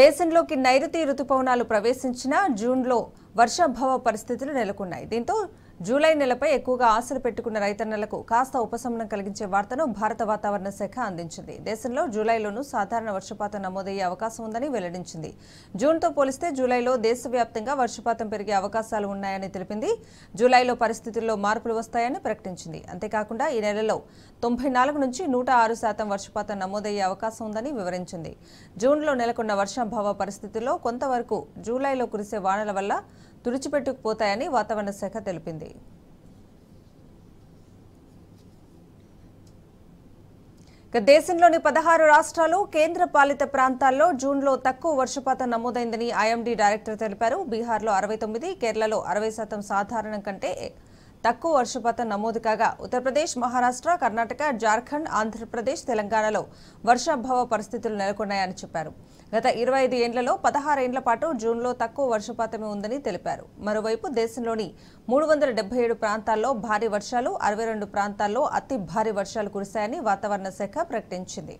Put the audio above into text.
దేశంలోకి నైరుతి రుతుపవనాలు ప్రవేశించిన జూన్లో వర్షాభావ పరిస్థితులు నెలకొన్నాయి దీంతో జూలై నెలపై ఎక్కువగా ఆశలు పెట్టుకున్న రైతన్నలకు కాస్త ఉపశమనం కలిగించే వార్తను భారత వాతావరణ శాఖ అందించింది దేశంలో జూలైలోనూ సాధారణ వర్షపాతం నమోదయ్యే అవకాశం ఉందని వెల్లడించింది జూన్తో పోలిస్తే జూలైలో దేశవ్యాప్తంగా వర్షపాతం పెరిగే అవకాశాలు ఉన్నాయని తెలిపింది జూలైలో పరిస్థితుల్లో మార్పులు వస్తాయని ప్రకటించింది అంతేకాకుండా ఈ నెలలో తొంభై నాలుగు నుంచి నూట ఆరు శాతం వర్షపాతం నమోదయ్యే అవకాశం ఉందని వివరించింది జూన్లో నెలకొన్న వర్షాభావ పరిస్థితుల్లో కొంతవరకు జూలైలో కురిసే వానల వల్ల తుడిచిపెట్టుకుపోతాయని వాతావరణ శాఖ తెలిపింది చేయాలి దేశంలోని పదహారు రాష్ట్రాలు కేంద్ర పాలిత ప్రాంతాల్లో జూన్లో తక్కువ వర్షపాతం నమోదైందని ఐఎండీ డైరెక్టర్ తెలిపారు బీహార్లో అరవై తొమ్మిది కేరళలో అరవై శాతం సాధారణం కంటే తక్కువ వర్షపాతం నమోదు కాగా ఉత్తరప్రదేశ్ మహారాష్ట్ర కర్ణాటక జార్ఖండ్ ఆంధ్రప్రదేశ్ తెలంగాణలో వర్షాభావ పరిస్థితులు నెలకొన్నాయని చెప్పారు గత ఇరవై ఐదు ఏండ్లలో పదహారేండ్ల పాటు జూన్లో తక్కువ వర్షపాతమే ఉందని తెలిపారు మరోవైపు దేశంలోని మూడు వందల డెబ్బై ఏడు ప్రాంతాల్లో భారీ వర్షాలు అరవై రెండు ప్రాంతాల్లో అతి భారీ వర్షాలు కురిశాయని వాతావరణ శాఖ ప్రకటించింది